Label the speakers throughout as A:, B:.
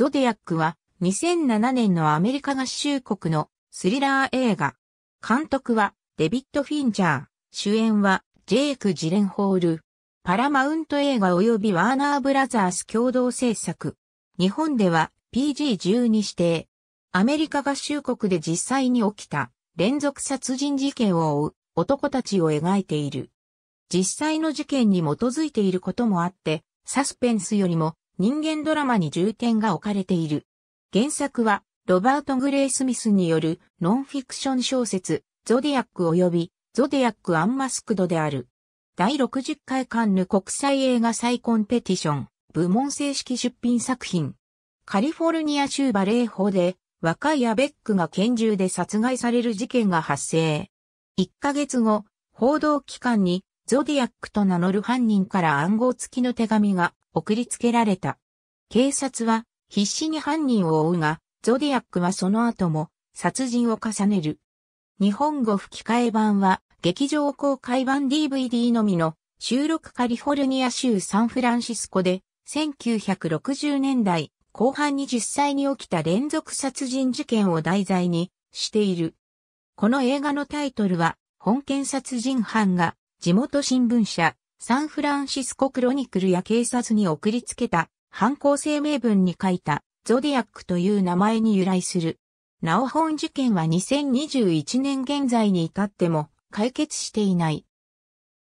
A: ゾディアックは2007年のアメリカ合衆国のスリラー映画。監督はデビッド・フィンチャー。主演はジェイク・ジレンホール。パラマウント映画及びワーナーブラザース共同制作。日本では PG12 指定。アメリカ合衆国で実際に起きた連続殺人事件を追う男たちを描いている。実際の事件に基づいていることもあって、サスペンスよりも人間ドラマに重点が置かれている。原作は、ロバート・グレイ・スミスによるノンフィクション小説、ゾディアック及び、ゾディアック・アンマスクドである。第60回カンヌ国際映画再コンペティション、部門正式出品作品。カリフォルニア州バレー法で、若いアベックが拳銃で殺害される事件が発生。1ヶ月後、報道機関にゾディアックと名乗る犯人から暗号付きの手紙が送りつけられた。警察は必死に犯人を追うが、ゾディアックはその後も殺人を重ねる。日本語吹き替え版は劇場公開版 DVD のみの収録カリフォルニア州サンフランシスコで1960年代後半に実際に起きた連続殺人事件を題材にしている。この映画のタイトルは本件殺人犯が地元新聞社サンフランシスコクロニクルや警察に送りつけた犯行声明文に書いたゾディアックという名前に由来する。ナオホン事件は2021年現在に至っても解決していない。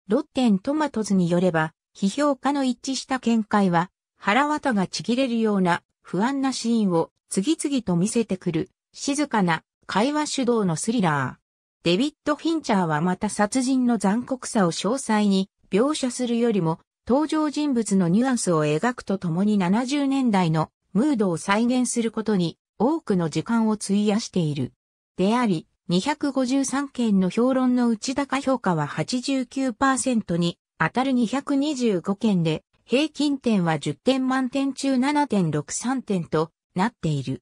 A: ロッテントマトズによれば、批評家の一致した見解は、腹渡がちぎれるような不安なシーンを次々と見せてくる、静かな会話主導のスリラー。デビッド・フィンチャーはまた殺人の残酷さを詳細に描写するよりも、登場人物のニュアンスを描くとともに70年代のムードを再現することに多くの時間を費やしている。であり、253件の評論の内高評価は89%に当たる225件で、平均点は10点満点中7.63点となっている。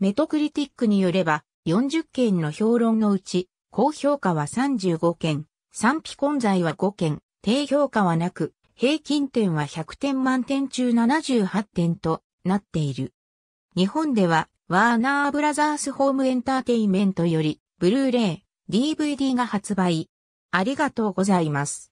A: メトクリティックによれば、40件の評論のうち、高評価は35件、賛否混在は5件、低評価はなく、平均点は100点満点中78点となっている。日本では、ワーナーブラザースホームエンターテイメントより、ブルーレイ、DVD が発売。ありがとうございます。